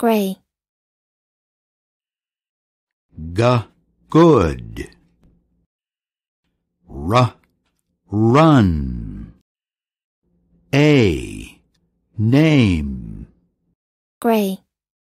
Gray. G good. R run. A name. Gray.